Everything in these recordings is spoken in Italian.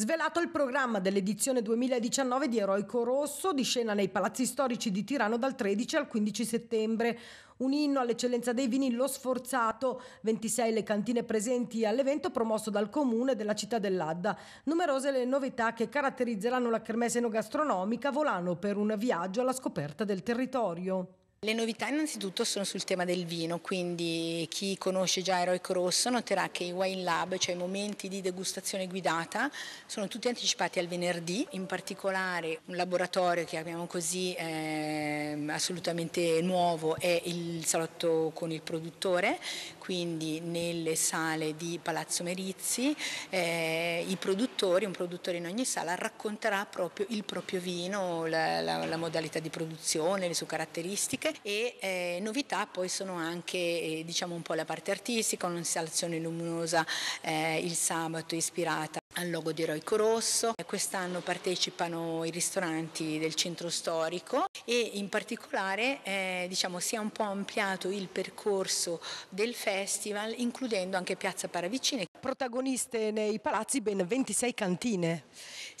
Svelato il programma dell'edizione 2019 di Eroico Rosso, di scena nei palazzi storici di Tirano dal 13 al 15 settembre. Un inno all'eccellenza dei vini Lo Sforzato, 26 le cantine presenti all'evento promosso dal comune della città dell'Adda. Numerose le novità che caratterizzeranno la kermesse enogastronomica volano per un viaggio alla scoperta del territorio. Le novità innanzitutto sono sul tema del vino, quindi chi conosce già Eroico Rosso noterà che i wine lab, cioè i momenti di degustazione guidata, sono tutti anticipati al venerdì, in particolare un laboratorio che abbiamo così eh, assolutamente nuovo è il salotto con il produttore, quindi nelle sale di Palazzo Merizzi eh, i produttori, un produttore in ogni sala racconterà proprio il proprio vino, la, la, la modalità di produzione, le sue caratteristiche e eh, novità poi sono anche eh, diciamo un po' la parte artistica, un'installazione luminosa eh, il sabato ispirata al logo di Eroico Rosso. Eh, quest'anno partecipano i ristoranti del centro storico e in particolare eh, diciamo, si è un po' ampliato il percorso del festival includendo anche Piazza Paravicine. Protagoniste nei palazzi ben 26 cantine.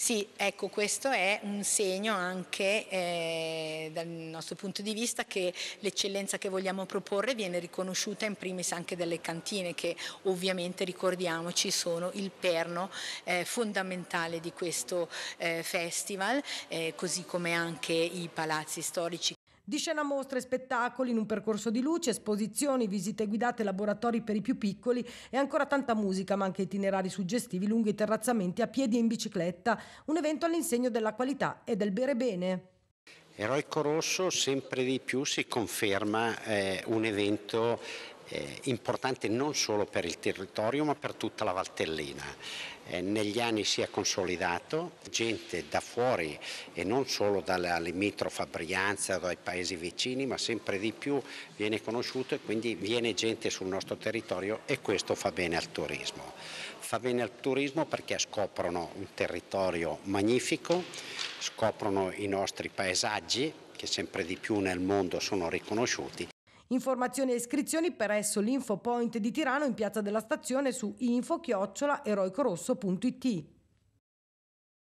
Sì, ecco, questo è un segno anche eh, dal nostro punto di vista che l'eccellenza che vogliamo proporre viene riconosciuta in primis anche dalle cantine che ovviamente ricordiamoci sono il perno eh, fondamentale di questo eh, festival, eh, così come anche i palazzi storici di scena mostre, spettacoli in un percorso di luce, esposizioni, visite guidate, laboratori per i più piccoli e ancora tanta musica, ma anche itinerari suggestivi lungo i terrazzamenti a piedi e in bicicletta, un evento all'insegno della qualità e del bere bene. Eroico Rosso sempre di più si conferma eh, un evento eh, importante non solo per il territorio ma per tutta la Valtellina. Eh, negli anni si è consolidato, gente da fuori e non solo dalla limitrofa Brianza, dai paesi vicini, ma sempre di più viene conosciuto e quindi viene gente sul nostro territorio e questo fa bene al turismo. Fa bene al turismo perché scoprono un territorio magnifico, scoprono i nostri paesaggi che sempre di più nel mondo sono riconosciuti Informazioni e iscrizioni presso l'Infopoint di Tirano in piazza della stazione su info-eroicorosso.it.